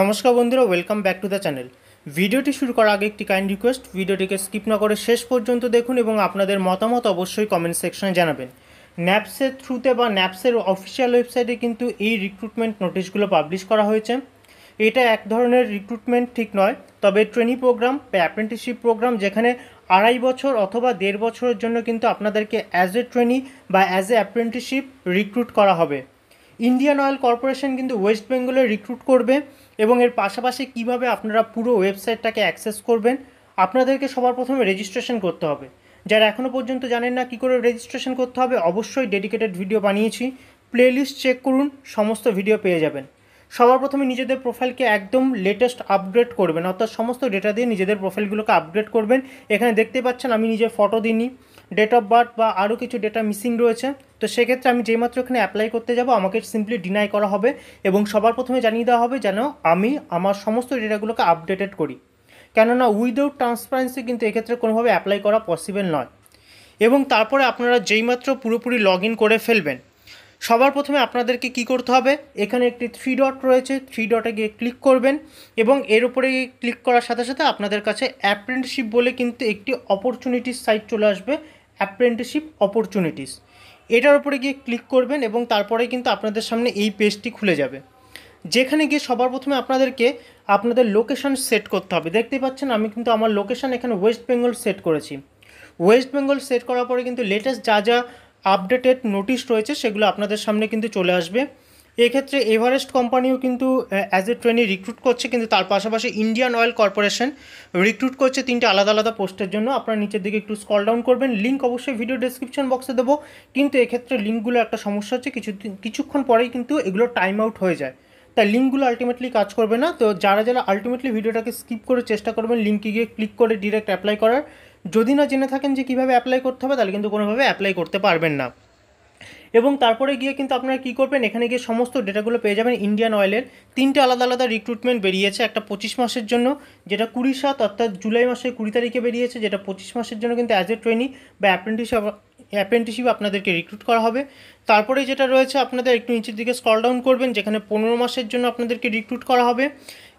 নমস্কার বন্ধুরা welcome back to the channel ভিডিওটি শুরু করার আগে একটি কাইন্ড রিকোয়েস্ট ভিডিওটিকে স্কিপ না করে শেষ পর্যন্ত দেখুন এবং আপনাদের মতামত অবশ্যই কমেন্ট সেকশনে জানাবেন ন্যাপসের থ্রুতে বা ন্যাপসের অফিসিয়াল ওয়েবসাইটে কিন্তু এই রিক্রুটমেন্ট নোটিশগুলো পাবলিশ করা হয়েছে এটা এক ধরনের রিক্রুটমেন্ট ঠিক নয় তবে ট্রেনি প্রোগ্রাম বা অ্যাপ্রেন্টিসশিপ প্রোগ্রাম যেখানে আড়াই বছর অথবা দেড় বছরের জন্য কিন্তু আপনাদেরকে অ্যাজ এ ট্রেনি বা অ্যাজ এ অ্যাপ্রেন্টিসশিপ রিক্রুট করা হবে ইন্ডিয়ান অয়েল কর্পোরেশন কিন্তু ওয়েস্ট বেঙ্গলে রিক্রুট করবে এবং এর পাশাপাশি কিভাবে আপনারা পুরো ওয়েবসাইটটাকে অ্যাক্সেস করবেন আপনাদেরকে সবার প্রথমে রেজিস্ট্রেশন করতে হবে যারা এখনও পর্যন্ত জানেন না কি করে রেজিস্ট্রেশন করতে হবে অবশ্যই ডেডিকেটেড ভিডিও বানিয়েছি প্লেলিস্ট চেক করুন সমস্ত ভিডিও পেয়ে যাবেন সবার প্রথমে নিজেদের প্রোফাইলকে একদম লেটেস্ট আপগ্রেড করবেন অর্থাৎ সমস্ত ডেটা দিয়ে নিজেদের প্রোফাইলগুলোকে আপগ্রেড করবেন এখানে দেখতে পাচ্ছেন আমি নিজের ফটো দিইনি ডেট অফ বার্থ বা আরও কিছু ডেটা মিসিং রয়েছে তো সেক্ষেত্রে আমি যেইমাত্র এখানে অ্যাপ্লাই করতে যাব আমাকে সিম্পলি ডিনাই করা হবে এবং সবার প্রথমে জানিয়ে দেওয়া হবে যেন আমি আমার সমস্ত ডেটাগুলোকে আপডেটেড করি কেননা উইদাউট ট্রান্সপারেন্সি কিন্তু এক্ষেত্রে কোনোভাবে অ্যাপ্লাই করা পসিবল নয় এবং তারপরে আপনারা যেইমাত্র পুরোপুরি লগ ইন করে ফেলবেন সবার প্রথমে আপনাদেরকে কি করতে হবে এখানে একটি থ্রি ডট রয়েছে থ্রি ডটে গিয়ে ক্লিক করবেন এবং এর উপরে ক্লিক করার সাথে সাথে আপনাদের কাছে অ্যাপ্রেন্টশিপ বলে কিন্তু একটি অপরচুনিটির সাইট চলে আসবে অ্যাপ্রেন্টিসশিপ অপরচুনিটিস এটার উপরে গিয়ে ক্লিক করবেন এবং তারপরে কিন্তু আপনাদের সামনে এই পেজটি খুলে যাবে যেখানে গিয়ে সবার প্রথমে আপনাদেরকে আপনাদের লোকেশান সেট করতে হবে দেখতেই পাচ্ছেন আমি কিন্তু আমার লোকেশান এখানে ওয়েস্ট বেঙ্গল সেট করেছি ওয়েস্ট বেঙ্গল সেট করার পরে কিন্তু লেটেস্ট যা যা আপডেটেড নোটিশ রয়েছে সেগুলো আপনাদের সামনে কিন্তু চলে আসবে এক্ষেত্রে এভারেস্ট কোম্পানিও কিন্তু অ্যাজ এ ট্রেনি রিক্রুট করছে কিন্তু তার পাশাপাশি ইন্ডিয়ান অয়েল কর্পোরেশন রিক্রুট করছে তিনটে আলাদা আলাদা পোস্টের জন্য আপনারা নিচের দিকে একটু স্কল ডাউন করবেন লিঙ্ক অবশ্যই ভিডিও ডেসক্রিপশন বক্সে দেবো কিন্তু এক্ষেত্রে লিঙ্কগুলো একটা সমস্যা হচ্ছে কিছু কিছুক্ষণ পরেই কিন্তু এগুলো টাইম আউট হয়ে যায় তাই লিঙ্কগুলো আলটিমেটলি কাজ করবে না তো যারা যারা আলটিমেটলি ভিডিওটাকে স্কিপ করে চেষ্টা করবেন লিঙ্কে গিয়ে ক্লিক করে ডিরেক্ট অ্যাপ্লাই করার যদি না জেনে থাকেন যে কীভাবে অ্যাপ্লাই করতে হবে তাহলে কিন্তু কোনোভাবে অ্যাপ্লাই করতে পারবেন না এবং তারপরে গিয়ে কিন্তু আপনারা কী করবেন এখানে গিয়ে সমস্ত ডেটাগুলো পেয়ে যাবেন ইন্ডিয়ান অয়েলের তিনটে আলাদা আলাদা রিক্রুটমেন্ট বেরিয়েছে একটা পঁচিশ মাসের জন্য যেটা কুড়ি সাত অর্থাৎ জুলাই মাসের কুড়ি তারিখে বেরিয়েছে যেটা পঁচিশ মাসের জন্য কিন্তু অ্যাজ এ ট্রেনি বা অ্যাপ্রেন্টিসশিপ অ্যাপ্রেন্টিসিপ আপনাদেরকে রিক্রুট করা হবে তারপরে যেটা রয়েছে আপনাদের একটু নিচের দিকে স্কল ডাউন করবেন যেখানে পনেরো মাসের জন্য আপনাদেরকে রিক্রুট করা হবে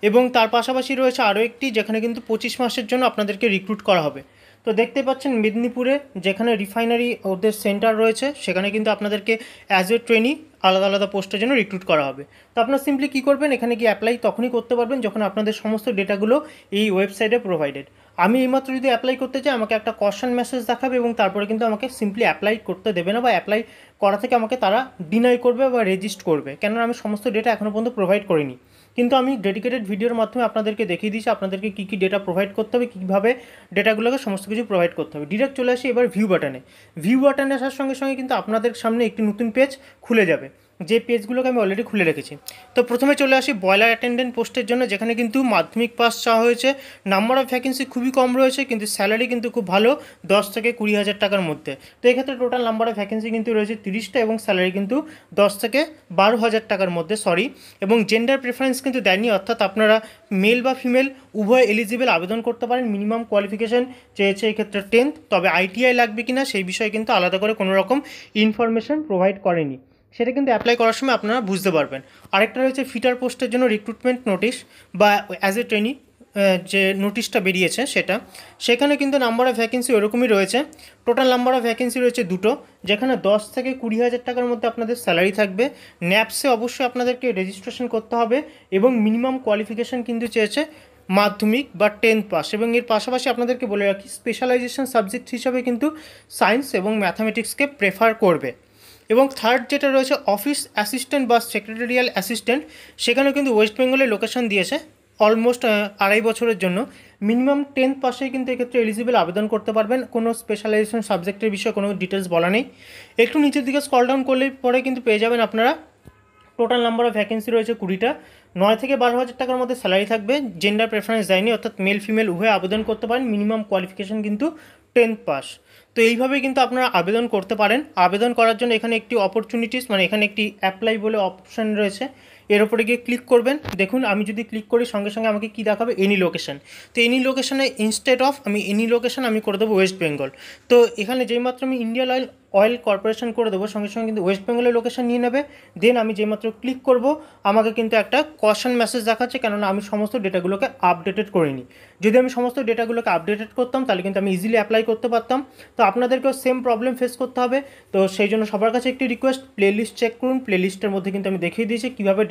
এবং তার পাশাপাশি রয়েছে আরও একটি যেখানে কিন্তু পঁচিশ মাসের জন্য আপনাদেরকে রিক্রুট করা হবে তো দেখতে পাচ্ছেন মেদিনীপুরে যেখানে রিফাইনারি ওদের সেন্টার রয়েছে সেখানে কিন্তু আপনাদেরকে অ্যাজ এ ট্রেনি আলাদা আলাদা পোস্টের জন্য রিক্রুট করা হবে তো আপনারা সিম্পলি কী করবেন এখানে কি অ্যাপ্লাই তখনই করতে পারবেন যখন আপনাদের সমস্ত ডেটাগুলো এই ওয়েবসাইটে প্রোভাইডেড আমি এইমাত্র যদি অ্যাপ্লাই করতে চাই আমাকে একটা কশন মেসেজ দেখাবে এবং তারপরে কিন্তু আমাকে সিম্পলি অ্যাপ্লাই করতে দেবে না বা অ্যাপ্লাই করা থেকে আমাকে তারা ডিনাই করবে বা রেজিস্ট করবে কেননা আমি সমস্ত ডেটা এখনও পর্যন্ত প্রোভাইড করিনি কিন্তু আমি ডেডিকেটেড ভিডিওর মাধ্যমে আপনাদেরকে দেখিয়ে দিয়েছি আপনাদেরকে কী কী ডেটা প্রোভাইড করতে হবে কীভাবে ডেটাগুলোকে সমস্ত কিছু প্রোভাইড করতে হবে ডিরেক্ট চলে আসি এবার ভিউ বাটনে ভিউ বাটনে আসার সঙ্গে সঙ্গে কিন্তু আপনাদের সামনে একটি নতুন পেজ খুলে যাবে যে পেজগুলোকে আমি অলরেডি খুলে রেখেছি তো প্রথমে চলে আসি বয়লার অ্যাটেন্ডেন্ট পোস্টের জন্য যেখানে কিন্তু মাধ্যমিক পাস চাওয়া হয়েছে নাম্বার অফ ভ্যাকেন্সি খুবই কম রয়েছে কিন্তু স্যালারি কিন্তু খুব ভালো দশ থেকে কুড়ি হাজার টাকার মধ্যে তো এক্ষেত্রে টোটাল নাম্বার অফ ভ্যাকেন্সি কিন্তু রয়েছে তিরিশটা এবং স্যালারি কিন্তু দশ থেকে বারো হাজার টাকার মধ্যে সরি এবং জেন্ডার প্রেফারেন্স কিন্তু দেয়নি অর্থাৎ আপনারা মেল বা ফিমেল উভয় এলিজিবেল আবেদন করতে পারেন মিনিমাম কোয়ালিফিকেশন চেয়েছে এক্ষেত্রে টেন্থ তবে আইটিআই লাগবে কিনা সেই বিষয়ে কিন্তু আলাদা করে কোনো রকম ইনফরমেশন প্রোভাইড করেনি সেটা কিন্তু অ্যাপ্লাই করার সময় আপনারা বুঝতে পারবেন আরেকটা রয়েছে ফিটার পোস্টের জন্য রিক্রুটমেন্ট নোটিশ বা অ্যাজ এ ট্রেনি যে নোটিশটা বেরিয়েছে সেটা সেখানে কিন্তু নাম্বার অফ ভ্যাকেন্সি ওরকমই রয়েছে টোটাল নাম্বার অফ ভ্যাকেন্সি রয়েছে দুটো যেখানে দশ থেকে কুড়ি হাজার টাকার মধ্যে আপনাদের স্যালারি থাকবে ন্যাপসে অবশ্যই আপনাদেরকে রেজিস্ট্রেশন করতে হবে এবং মিনিমাম কোয়ালিফিকেশান কিন্তু চেয়েছে মাধ্যমিক বা টেন্থ পাস এবং এর পাশাপাশি আপনাদেরকে বলে রাখি স্পেশালাইজেশন সাবজেক্ট হিসাবে কিন্তু সায়েন্স এবং ম্যাথামেটিক্সকে প্রেফার করবে এবং থার্ড যেটা রয়েছে অফিস অ্যাসিস্ট্যান্ট বা সেক্রেটারিয়াল অ্যাসিস্ট্যান্ট সেখানেও কিন্তু ওয়েস্ট বেঙ্গলে লোকেশান দিয়েছে অলমোস্ট আড়াই বছরের জন্য মিনিমাম টেন্থ পাসে কিন্তু এক্ষেত্রে এলিজিবল আবেদন করতে পারবেন কোনো স্পেশালাইজেশন সাবজেক্টের বিষয়ে কোনো ডিটেলস বলা নেই একটু নিচের দিকে স্কল ডাউন করলে পরে কিন্তু পেয়ে যাবেন আপনারা টোটাল নাম্বার অফ ভ্যাকেন্সি রয়েছে কুড়িটা নয় থেকে বারো হাজার টাকার মধ্যে স্যালারি থাকবে জেন্ডার প্রেফারেন্স দেয়নি অর্থাৎ মেল ফিমেল উভয় আবেদন করতে পারেন মিনিমাম কোয়ালিফিকেশন কিন্তু টেন্থ পাস তো এইভাবে কিন্তু আপনারা আবেদন করতে পারেন আবেদন করার জন্য এখানে একটি অপরচুনিটিস মানে এখানে একটি অ্যাপ্লাই বলে অপশান রয়েছে এর ওপরে গিয়ে ক্লিক করবেন দেখুন আমি যদি ক্লিক করি সঙ্গে সঙ্গে আমাকে কি দেখাবে এনি লোকেশান তো এনি লোকেশানে ইনস্টেড অফ আমি এনি লোকেশান আমি করে দেবো ওয়েস্ট বেঙ্গল তো এখানে যেইমাত্র আমি ইন্ডিয়ান অয়েল অয়েল কর্পোরেশন করে দেবো সঙ্গে সঙ্গে কিন্তু ওয়েস্ট বেঙ্গলের লোকেশান নিয়ে নেবে দেন আমি যেইমাত্র ক্লিক করব আমাকে কিন্তু একটা কশন মেসেজ দেখাচ্ছে কেননা আমি সমস্ত ডেটাগুলোকে আপডেটেড করিনি যদি আমি সমস্ত ডেটাগুলোকে আপডেটেড করতাম তাহলে কিন্তু আমি ইজিলি অ্যাপ্লাই করতে পারতাম তো আপনাদেরকেও সেম প্রবলেম ফেস করতে হবে তো সেই জন্য সবার কাছে একটি রিকোয়েস্ট প্লেলিস্ট চেক করুন প্লেলিস্টের মধ্যে কিন্তু আমি দেখিয়ে দিয়েছি কীভাবে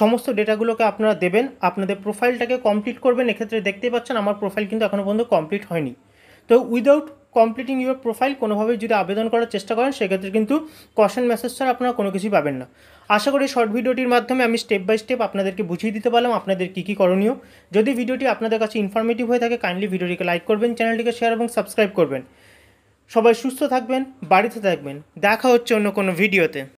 সমস্ত ডেটাগুলোকে আপনারা দেবেন আপনাদের প্রোফাইলটাকে কমপ্লিট করবেন এক্ষেত্রে দেখতেই পাচ্ছেন আমার প্রোফাইল কিন্তু এখনও পর্যন্ত কমপ্লিট হয়নি তো উইদাউট কমপ্লিটিং ইউর প্রোফাইল কোনোভাবেই যদি আবেদন করার চেষ্টা করেন সেক্ষেত্রে কিন্তু কশন মেসেজ ছাড়া আপনারা কোনো কিছুই পাবেন না আশা করি শর্ট ভিডিওটির মাধ্যমে আমি স্টেপ বাই স্টেপ আপনাদেরকে বুঝিয়ে দিতে পারলাম আপনাদের কী কী করণীয় যদি ভিডিওটি আপনাদের কাছে ইনফরমেটিভ হয়ে থাকে কাইন্ডলি ভিডিওটিকে লাইক করবেন চ্যানেলটিকে শেয়ার এবং সাবস্ক্রাইব করবেন সবাই সুস্থ থাকবেন বাড়িতে থাকবেন দেখা হচ্ছে অন্য কোনো ভিডিওতে